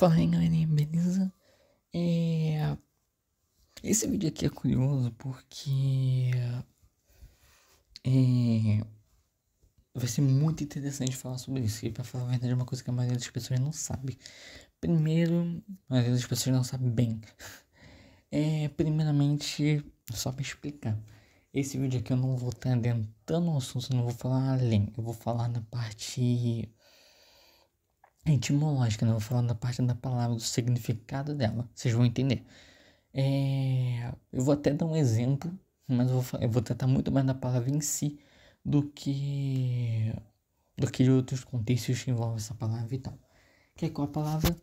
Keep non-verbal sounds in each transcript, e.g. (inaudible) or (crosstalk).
Fala aí galerinha, beleza? É... Esse vídeo aqui é curioso porque é... vai ser muito interessante falar sobre isso. E pra falar a verdade é uma coisa que a maioria das pessoas não sabe. Primeiro, a maioria das pessoas não sabe bem. (laughs) É, primeiramente, só pra explicar. Esse vídeo aqui eu não vou estar adentrando no assunto, eu não vou falar além. Eu vou falar na parte é etimológica, né? Eu vou falar da parte da palavra, do significado dela. Vocês vão entender. É, eu vou até dar um exemplo, mas eu vou, eu vou tratar muito mais da palavra em si do que do que de outros contextos que envolvem essa palavra e tal. Que é qual a palavra?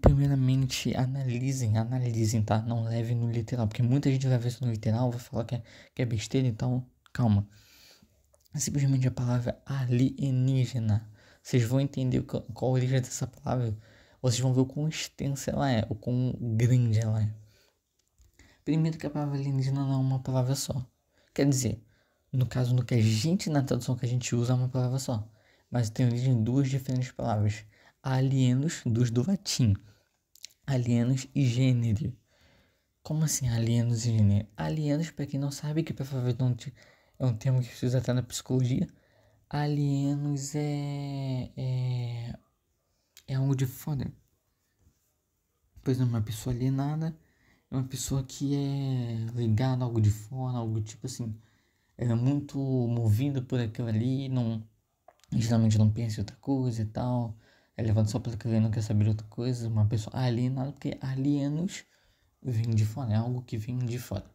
Primeiramente, analisem, analisem, tá? Não levem no literal, porque muita gente leva isso no literal, vai falar que é, que é besteira, então calma. Simplesmente a palavra alienígena vocês vão entender qual é a origem dessa palavra, vocês vão ver o quão extensa ela é, o quão grande ela é. Primeiro que a palavra alienígena não é uma palavra só. Quer dizer, no caso no que a gente, na tradução que a gente usa, é uma palavra só. Mas tem origem em duas diferentes palavras. Alienos, dos do latim. Alienos e gênero. Como assim alienos e gênero? Alienos, para quem não sabe, que é um termo que se usa até na psicologia, alienos é, é, é algo de fora. Pois uma pessoa alienada é uma pessoa que é ligada a algo de fora, algo tipo assim. Ela é muito movida por aquilo ali, não, geralmente não pensa em outra coisa e tal. É levado só pelo aquilo ali, não quer saber outra coisa. Uma pessoa alienada, porque alienos vem de fora, é algo que vem de fora.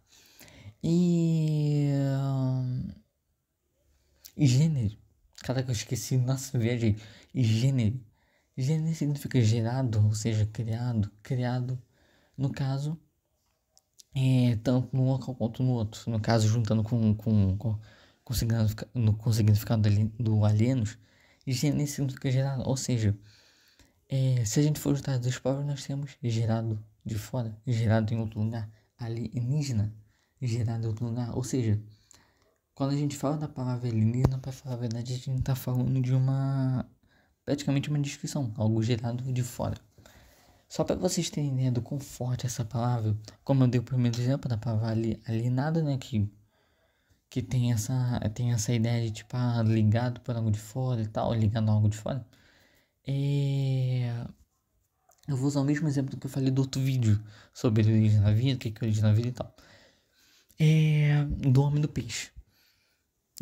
E. Uh, gênero. que eu esqueci, nossa, viagem. Gênero. Gênero significa gerado, ou seja, criado. Criado, no caso, é, tanto num local quanto no outro. No caso, juntando com, com, com, com, significado, com o significado do alienos, gênero significa gerado. Ou seja, é, se a gente for juntar duas palavras, nós temos gerado de fora, gerado em outro lugar, alienígena, gerado em outro lugar. Ou seja, quando a gente fala da palavra alienígena, para falar a verdade, a gente está falando de uma. praticamente uma descrição, algo gerado de fora. Só para vocês terem ideia do quão forte é essa palavra, como eu dei o primeiro exemplo da palavra ali, né? Que, que tem, essa, tem essa ideia de tipo, ah, ligado por algo de fora e tal, ligado a algo de fora. É... Eu vou usar o mesmo exemplo que eu falei do outro vídeo sobre origem na vida, o que é origem na vida e tal. É... Do homem do peixe.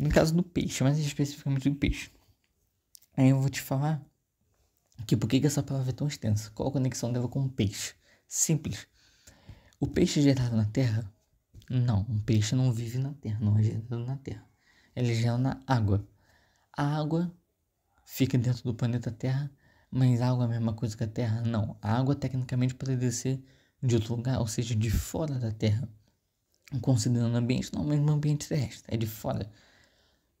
No caso do peixe, mais especificamente do peixe. Aí eu vou te falar que por que, que essa palavra é tão extensa? Qual a conexão dela com o peixe? Simples. O peixe é gerado na terra? Não, um peixe não vive na terra, não é gerado na terra. Ele é gera na água. A água fica dentro do planeta Terra, mas a água é a mesma coisa que a Terra? Não. A água tecnicamente pode ser de outro lugar, ou seja, de fora da Terra. Considerando o ambiente, não é o mesmo ambiente terrestre, é de fora.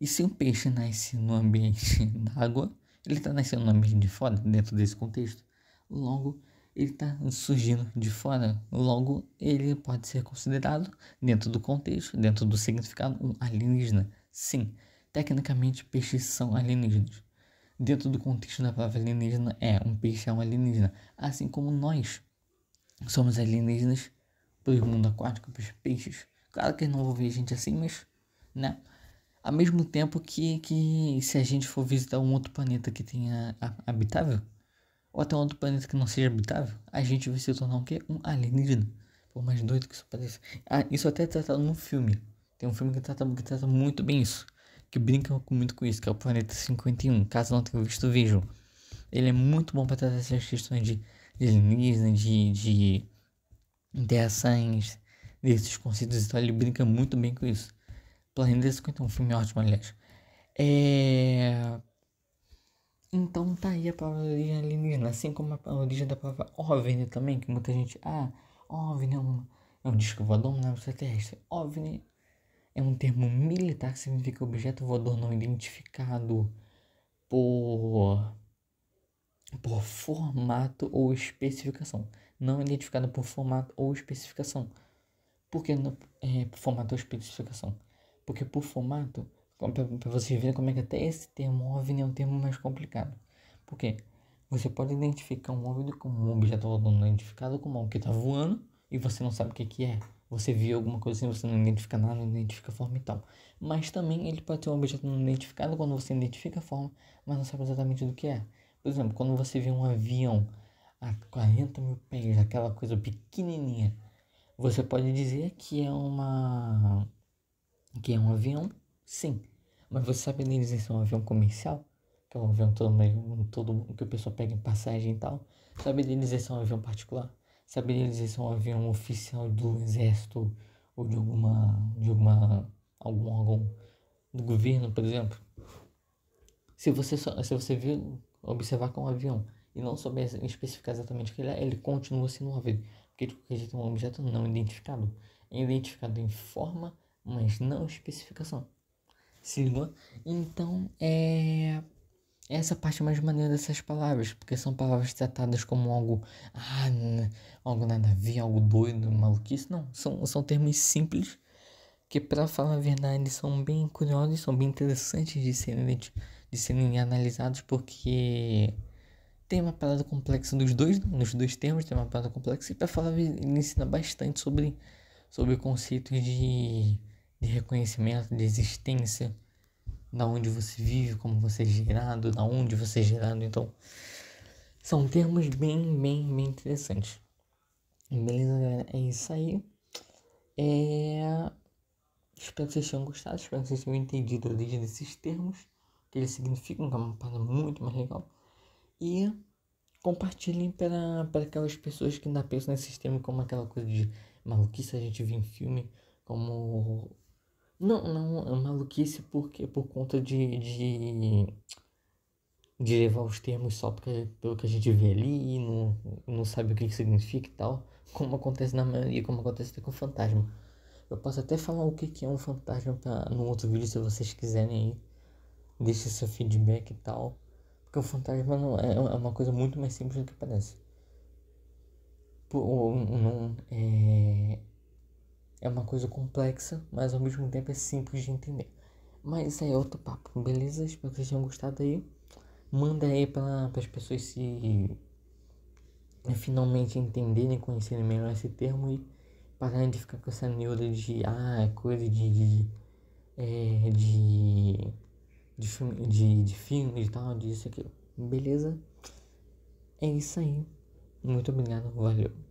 E se um peixe nasce no ambiente (laughs) d'água, ele está nascendo no ambiente de fora, dentro desse contexto. Logo, ele está surgindo de fora. Logo, ele pode ser considerado, dentro do contexto, dentro do significado, um alienígena. Sim, tecnicamente, peixes são alienígenas. Dentro do contexto da palavra alienígena, é, um peixe é um alienígena. Assim como nós somos alienígenas o mundo aquático, os peixes. Claro que eles não vão ver gente assim, mas, né? Ao mesmo tempo que, que se a gente for visitar um outro planeta que tenha habitável, ou até um outro planeta que não seja habitável, a gente vai se tornar um quê? Um alienígena. Por mais doido que isso pareça. Ah, isso até é tratado num filme. Tem um filme que trata, que trata muito bem isso. Que brinca muito com isso, que é o Planeta 51. Caso não tenha visto, vejam. Ele é muito bom para tratar essas questões de, de alienígena, de, de interações, desses conceitos e tal. Ele brinca muito bem com isso. Planeta 51, filme ótimo, aliás. É... Então tá aí a palavra de origem alienígena, assim como a origem da palavra OVNI também, que muita gente... Ah, OVNI é um, é um disco voador na extraterrestre. É OVNI é um termo militar que significa objeto voador não identificado por por formato ou especificação. Não identificado por formato ou especificação. Por que é, formato ou especificação? Porque por formato, para vocês verem como é que até esse termo OVNI é um termo mais complicado. Por quê? Você pode identificar um OVNI como um objeto não identificado, como algo que está voando, e você não sabe o que, que é. Você viu alguma coisa assim, você não identifica nada, não identifica forma e tal. Mas também ele pode ser um objeto não identificado quando você identifica a forma, mas não sabe exatamente do que é. Por exemplo, quando você vê um avião a 40 mil pés, aquela coisa pequenininha, você pode dizer que é uma que é um avião, sim. Mas você sabe nem dizer se é um avião comercial? Que é um avião todo meio, todo que o pessoal pega em passagem e tal. Sabe nem dizer se é um avião particular? Sabe nem dizer se é um avião oficial do exército ou de alguma. de alguma. algum órgão do governo, por exemplo? Se você, só, se você vir, observar é um avião e não souber especificar exatamente o que ele é, ele continua sendo um avião. Porque de qualquer jeito é um objeto não identificado. É identificado em forma mas não especificação. Se ligou? Então, é. Essa parte é mais maneira dessas palavras, porque são palavras tratadas como algo. Ah, algo nada a ver, algo doido, maluquice. Não, são, são termos simples que, para falar a verdade, são bem curiosos, são bem interessantes de serem, de serem analisados, porque tem uma palavra complexa dos dois, nos dois termos tem uma palavra complexa, e para falar, ele ensina bastante sobre, sobre conceitos de de reconhecimento, de existência, da onde você vive, como você é gerado, da onde você é gerado. Então, são termos bem, bem, bem interessantes. Beleza, galera? É isso aí. É... Espero que vocês tenham gostado, espero que vocês tenham entendido a origem desses termos, o que eles significam, que é uma palavra muito mais legal. E compartilhem para, para aquelas pessoas que ainda pensam nesse termos como aquela coisa de maluquice a gente vê em filme, como não, não, é maluquice porque, por conta de, de, de levar os termos só porque, pelo que a gente vê ali e não, não sabe o que, que significa e tal, como acontece na maioria, como acontece até com o fantasma. Eu posso até falar o que, que é um fantasma pra, no outro vídeo se vocês quiserem aí. Deixe seu feedback e tal. Porque o fantasma não é, é uma coisa muito mais simples do que parece. Por, não, é, é uma coisa complexa, mas ao mesmo tempo é simples de entender. Mas isso aí é outro papo, beleza? Espero que vocês tenham gostado aí. Manda aí para as pessoas se né, finalmente entenderem, conhecerem melhor esse termo e pararem de ficar com essa neura de ah, é coisa de. de, é, de, de, filme, de, de filme e tal, disso aqui. Beleza? É isso aí. Muito obrigado, valeu.